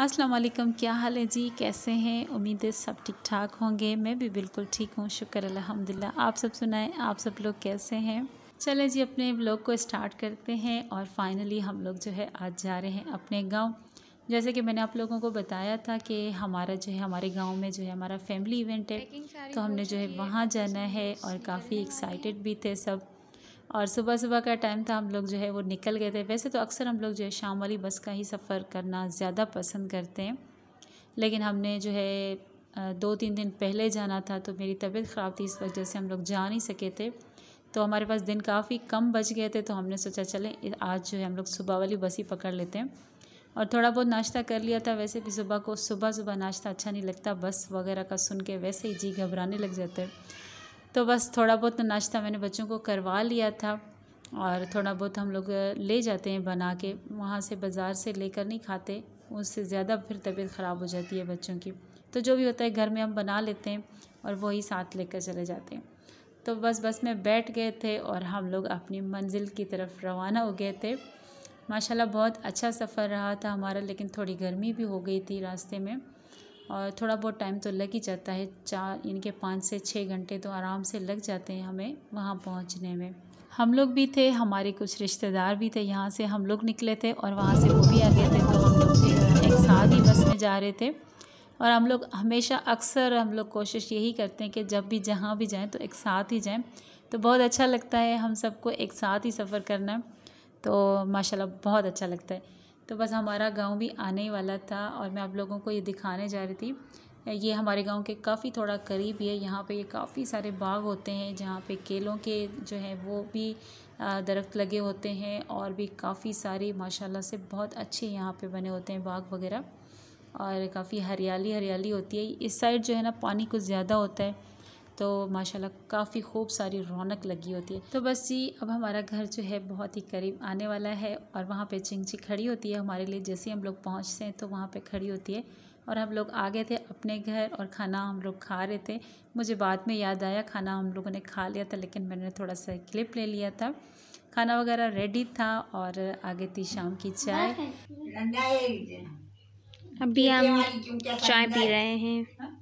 अस्सलाम वालेकुम क्या हाल है जी कैसे हैं उम्मीद है सब ठीक ठाक होंगे मैं भी बिल्कुल ठीक हूँ शुक्र अल्हम्दुलिल्लाह आप सब सुनाएं आप सब लोग कैसे हैं चले जी अपने ब्लॉग को स्टार्ट करते हैं और फाइनली हम लोग जो है आज जा रहे हैं अपने गांव जैसे कि मैंने आप लोगों को बताया था कि हमारा जो है हमारे गांव में जो है हमारा फैमिली इवेंट है तो हमने जो है वहाँ जाना है और काफ़ी एक्साइटेड भी थे सब और सुबह सुबह का टाइम था हम लोग जो है वो निकल गए थे वैसे तो अक्सर हम लोग जो है शाम वाली बस का ही सफ़र करना ज़्यादा पसंद करते हैं लेकिन हमने जो है दो तीन दिन पहले जाना था तो मेरी तबीयत ख़राब थी इस वजह से हम लोग जा नहीं सके थे तो हमारे पास दिन काफ़ी कम बच गए थे तो हमने सोचा चलें आज जो है हम लोग सुबह वाली बस ही पकड़ लेते हैं और थोड़ा बहुत नाश्ता कर लिया था वैसे भी सुबह को सुबह सुबह नाश्ता अच्छा नहीं लगता बस वगैरह का सुन के वैसे ही जी घबराने लग जाते हैं तो बस थोड़ा बहुत तो नाश्ता मैंने बच्चों को करवा लिया था और थोड़ा बहुत हम लोग ले जाते हैं बना के वहाँ से बाज़ार से लेकर नहीं खाते उससे ज़्यादा फिर तबीयत ख़राब हो जाती है बच्चों की तो जो भी होता है घर में हम बना लेते हैं और वही साथ लेकर चले जाते हैं तो बस बस में बैठ गए थे और हम लोग अपनी मंजिल की तरफ रवाना हो गए थे माशाल्लाह बहुत अच्छा सफ़र रहा था हमारा लेकिन थोड़ी गर्मी भी हो गई थी रास्ते में और थोड़ा बहुत टाइम तो लग ही जाता है चार यानी कि पाँच से छः घंटे तो आराम से लग जाते हैं हमें वहाँ पहुँचने में हम लोग भी थे हमारे कुछ रिश्तेदार भी थे यहाँ से हम लोग निकले थे और वहाँ से वो भी आ गए थे तो हम लोग एक साथ ही बस में जा रहे थे और हम लोग हमेशा अक्सर हम लोग कोशिश यही करते हैं कि जब भी जहाँ भी जाएँ तो एक साथ ही जाएँ तो बहुत अच्छा लगता है हम सबको एक साथ ही सफ़र करना तो माशाल्लाह बहुत अच्छा लगता है तो बस हमारा गांव भी आने ही वाला था और मैं आप लोगों को ये दिखाने जा रही थी ये हमारे गांव के काफ़ी थोड़ा करीब है यहाँ पे ये काफ़ी सारे बाग होते हैं जहाँ पे केलों के जो है वो भी दरख्त लगे होते हैं और भी काफ़ी सारे माशाल्लाह से बहुत अच्छे यहाँ पे बने होते हैं बाग वगैरह और काफ़ी हरियाली हरियाली होती है इस साइड जो है ना पानी कुछ ज़्यादा होता है तो माशाल्लाह काफ़ी खूब सारी रौनक लगी होती है तो बस जी अब हमारा घर जो है बहुत ही करीब आने वाला है और वहाँ पे चिंगची खड़ी होती है हमारे लिए जैसे हम लोग पहुँचते हैं तो वहाँ पे खड़ी होती है और हम लोग आ गए थे अपने घर और खाना हम लोग खा रहे थे मुझे बाद में याद आया खाना हम लोगों ने खा लिया था लेकिन मैंने थोड़ा सा क्लिप ले लिया था खाना वगैरह रेडी था और आगे थी शाम की चाय अभी हम चाय पी रहे हैं हाँ?